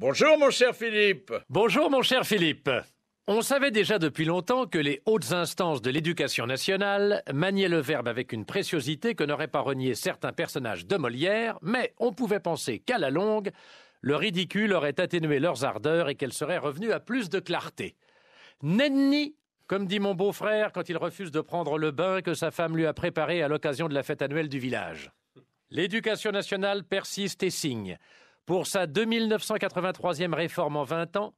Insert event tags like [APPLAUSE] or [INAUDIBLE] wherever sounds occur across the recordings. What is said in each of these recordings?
Bonjour mon cher Philippe. Bonjour mon cher Philippe. On savait déjà depuis longtemps que les hautes instances de l'éducation nationale maniaient le verbe avec une préciosité que n'auraient pas renié certains personnages de Molière, mais on pouvait penser qu'à la longue, le ridicule aurait atténué leurs ardeurs et qu'elles seraient revenues à plus de clarté. Nenni, comme dit mon beau-frère quand il refuse de prendre le bain que sa femme lui a préparé à l'occasion de la fête annuelle du village. L'éducation nationale persiste et signe. Pour sa 2983e réforme en 20 ans,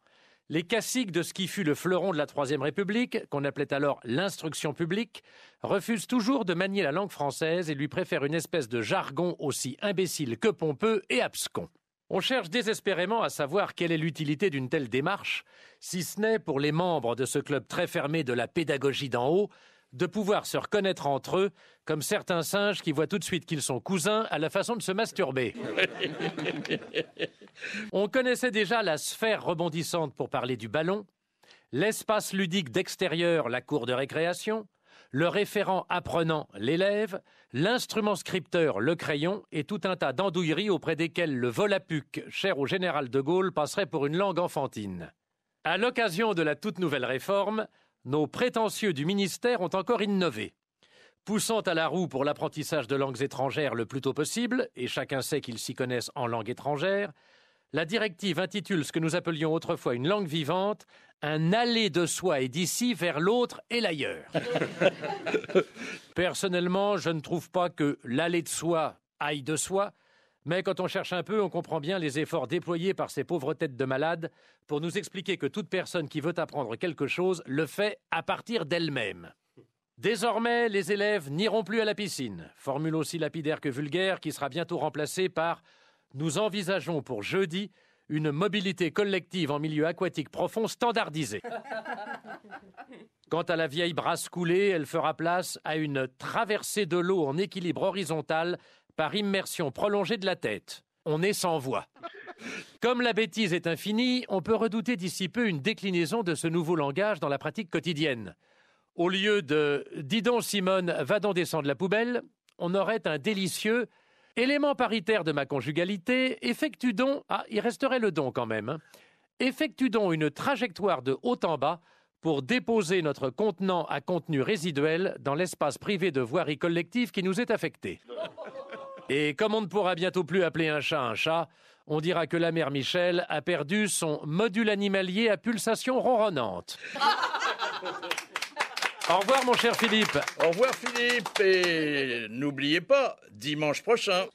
les caciques de ce qui fut le fleuron de la Troisième République, qu'on appelait alors l'instruction publique, refusent toujours de manier la langue française et lui préfèrent une espèce de jargon aussi imbécile que pompeux et abscon. On cherche désespérément à savoir quelle est l'utilité d'une telle démarche, si ce n'est pour les membres de ce club très fermé de la pédagogie d'en haut, de pouvoir se reconnaître entre eux, comme certains singes qui voient tout de suite qu'ils sont cousins à la façon de se masturber. [LAUGHS] On connaissait déjà la sphère rebondissante pour parler du ballon, l'espace ludique d'extérieur, la cour de récréation, le référent apprenant, l'élève, l'instrument scripteur, le crayon, et tout un tas d'andouilleries auprès desquelles le volapuc, cher au général de Gaulle, passerait pour une langue enfantine. À l'occasion de la toute nouvelle réforme, nos prétentieux du ministère ont encore innové. Poussant à la roue pour l'apprentissage de langues étrangères le plus tôt possible, et chacun sait qu'ils s'y connaissent en langue étrangère, la directive intitule ce que nous appelions autrefois une langue vivante un aller de soi et d'ici vers l'autre et l'ailleurs. [LAUGHS] Personnellement, je ne trouve pas que l'aller de soi aille de soi, mais quand on cherche un peu, on comprend bien les efforts déployés par ces pauvres têtes de malades pour nous expliquer que toute personne qui veut apprendre quelque chose le fait à partir d'elle-même. Désormais, les élèves n'iront plus à la piscine, formule aussi lapidaire que vulgaire qui sera bientôt remplacée par Nous envisageons pour jeudi une mobilité collective en milieu aquatique profond standardisée. [LAUGHS] Quant à la vieille brasse coulée, elle fera place à une traversée de l'eau en équilibre horizontal par immersion prolongée de la tête. On est sans voix. Comme la bêtise est infinie, on peut redouter d'ici peu une déclinaison de ce nouveau langage dans la pratique quotidienne. Au lieu de Dis donc, Simone, va donc descendre la poubelle on aurait un délicieux élément paritaire de ma conjugalité, effectue donc. Ah, il resterait le don quand même. Hein. effectue donc une trajectoire de haut en bas pour déposer notre contenant à contenu résiduel dans l'espace privé de voirie collective qui nous est affecté. Et comme on ne pourra bientôt plus appeler un chat un chat, on dira que la mère Michel a perdu son module animalier à pulsation ronronnante. Au revoir mon cher Philippe. Au revoir Philippe et n'oubliez pas, dimanche prochain.